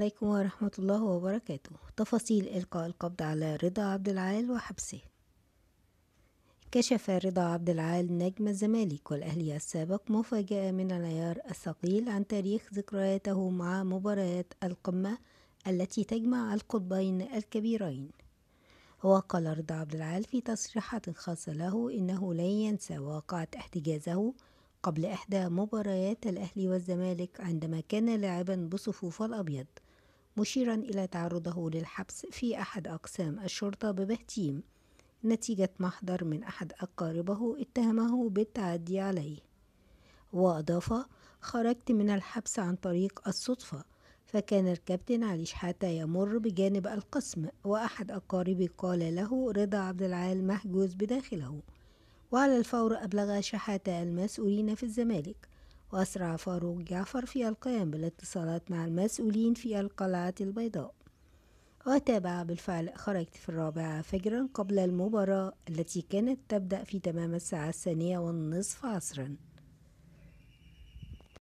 عليكم ورحمة الله وبركاته تفاصيل إلقاء القبض على رضا عبد العال وحبسه كشف رضا عبد العال نجم الزمالك والأهلي السابق مفاجأة من العيار الثقيل عن تاريخ ذكرياته مع مباريات القمة التي تجمع القطبين الكبيرين وقال رضا عبد العال في تصريحات خاصة له إنه لن ينسى واقعة احتجازه قبل إحدى مباريات الأهلي والزمالك عندما كان لاعبا بصفوف الأبيض مشيرا إلى تعرضه للحبس في أحد أقسام الشرطة ببهتيم نتيجة محضر من أحد أقاربه اتهمه بالتعدي عليه وأضاف خرجت من الحبس عن طريق الصدفة فكان الكابتن علي شحاتة يمر بجانب القسم وأحد أقاربي قال له رضا عبد العال محجوز بداخله وعلى الفور أبلغ شحاتة المسؤولين في الزمالك وأسرع فاروق جعفر في القيام بالاتصالات مع المسؤولين في القلعة البيضاء وتابع بالفعل خرجت في الرابعة فجرا قبل المباراة التي كانت تبدأ في تمام الساعة الثانية والنصف عصرا